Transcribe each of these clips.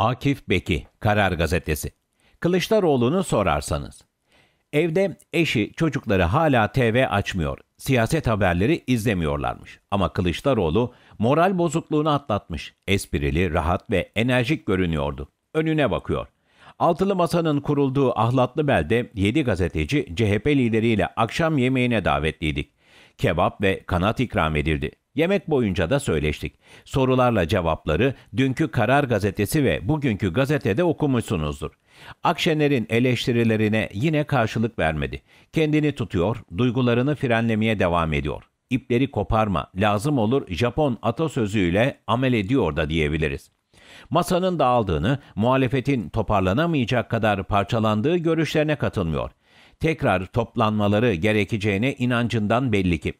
Akif Beki, Karar Gazetesi. Kılıçdaroğlu'nu sorarsanız. Evde eşi, çocukları hala TV açmıyor. Siyaset haberleri izlemiyorlarmış. Ama Kılıçdaroğlu moral bozukluğunu atlatmış. Esprili, rahat ve enerjik görünüyordu. Önüne bakıyor. Altılı Masa'nın kurulduğu Ahlatlı Bel'de 7 gazeteci CHP lideriyle akşam yemeğine davetliydik. Kebap ve kanat ikram edildi. Yemek boyunca da söyleştik. Sorularla cevapları dünkü Karar Gazetesi ve bugünkü gazetede okumuşsunuzdur. Akşener'in eleştirilerine yine karşılık vermedi. Kendini tutuyor, duygularını frenlemeye devam ediyor. İpleri koparma, lazım olur Japon atasözüyle amel ediyor da diyebiliriz. Masanın dağıldığını, muhalefetin toparlanamayacak kadar parçalandığı görüşlerine katılmıyor. Tekrar toplanmaları gerekeceğine inancından belli ki.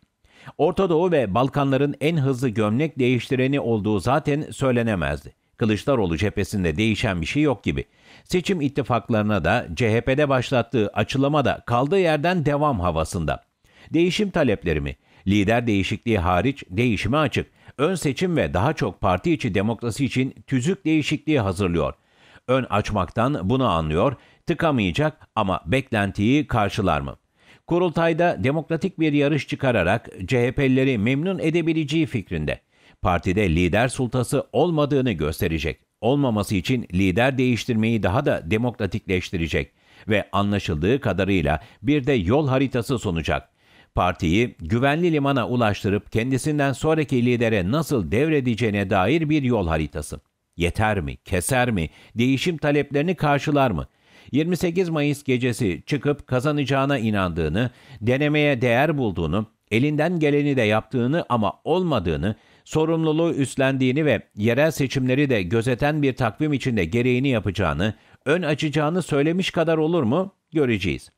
Orta Doğu ve Balkanların en hızlı gömlek değiştireni olduğu zaten söylenemezdi. Kılıçdaroğlu cephesinde değişen bir şey yok gibi. Seçim ittifaklarına da CHP'de başlattığı da kaldığı yerden devam havasında. Değişim talepleri mi? Lider değişikliği hariç değişime açık. Ön seçim ve daha çok parti içi demokrasi için tüzük değişikliği hazırlıyor. Ön açmaktan bunu anlıyor, tıkamayacak ama beklentiyi karşılar mı? Kurultayda demokratik bir yarış çıkararak CHP'lileri memnun edebileceği fikrinde. Partide lider sultası olmadığını gösterecek. Olmaması için lider değiştirmeyi daha da demokratikleştirecek ve anlaşıldığı kadarıyla bir de yol haritası sunacak. Partiyi güvenli limana ulaştırıp kendisinden sonraki lidere nasıl devredeceğine dair bir yol haritası. Yeter mi, keser mi, değişim taleplerini karşılar mı?'' 28 Mayıs gecesi çıkıp kazanacağına inandığını, denemeye değer bulduğunu, elinden geleni de yaptığını ama olmadığını, sorumluluğu üstlendiğini ve yerel seçimleri de gözeten bir takvim içinde gereğini yapacağını, ön açacağını söylemiş kadar olur mu göreceğiz.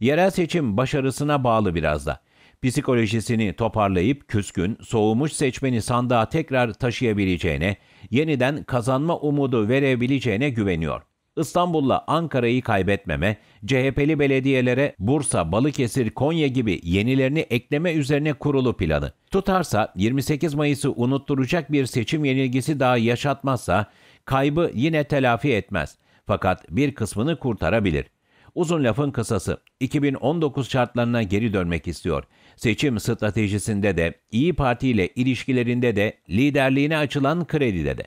Yerel seçim başarısına bağlı biraz da. Psikolojisini toparlayıp küskün, soğumuş seçmeni sandığa tekrar taşıyabileceğine, yeniden kazanma umudu verebileceğine güveniyor. İstanbul'la Ankara'yı kaybetmeme, CHP'li belediyelere Bursa, Balıkesir, Konya gibi yenilerini ekleme üzerine kurulu planı. Tutarsa 28 Mayıs'ı unutturacak bir seçim yenilgisi daha yaşatmazsa kaybı yine telafi etmez. Fakat bir kısmını kurtarabilir. Uzun lafın kısası 2019 şartlarına geri dönmek istiyor. Seçim stratejisinde de İyi Parti ile ilişkilerinde de liderliğine açılan kredide de.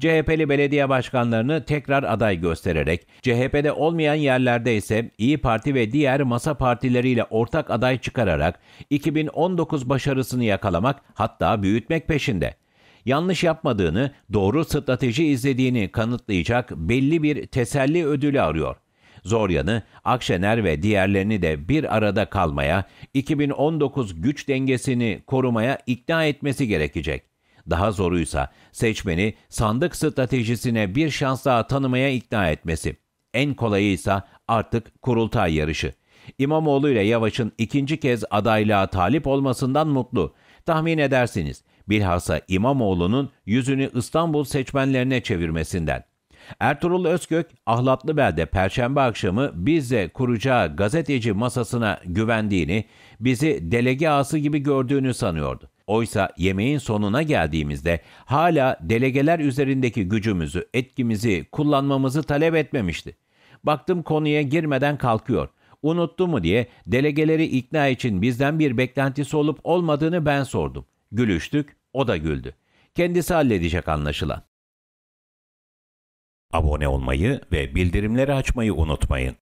CHP'li belediye başkanlarını tekrar aday göstererek, CHP'de olmayan yerlerde ise İyi Parti ve diğer masa partileriyle ortak aday çıkararak 2019 başarısını yakalamak hatta büyütmek peşinde. Yanlış yapmadığını, doğru strateji izlediğini kanıtlayacak belli bir teselli ödülü arıyor. Zor yanı Akşener ve diğerlerini de bir arada kalmaya, 2019 güç dengesini korumaya ikna etmesi gerekecek. Daha zoruysa seçmeni sandık stratejisine bir şans daha tanımaya ikna etmesi. En kolayıysa artık kurultay yarışı. İmamoğlu ile Yavaş'ın ikinci kez adaylığa talip olmasından mutlu. Tahmin edersiniz bilhassa İmamoğlu'nun yüzünü İstanbul seçmenlerine çevirmesinden. Ertuğrul Özkök, Ahlatlıbel'de Perşembe akşamı bizle kuracağı gazeteci masasına güvendiğini, bizi delege ağası gibi gördüğünü sanıyordu. Oysa yemeğin sonuna geldiğimizde hala delegeler üzerindeki gücümüzü, etkimizi kullanmamızı talep etmemişti. Baktım konuya girmeden kalkıyor. Unuttu mu diye delegeleri ikna için bizden bir beklentisi olup olmadığını ben sordum. Gülüştük, o da güldü. Kendisi halledecek anlaşılan. Abone olmayı ve bildirimleri açmayı unutmayın.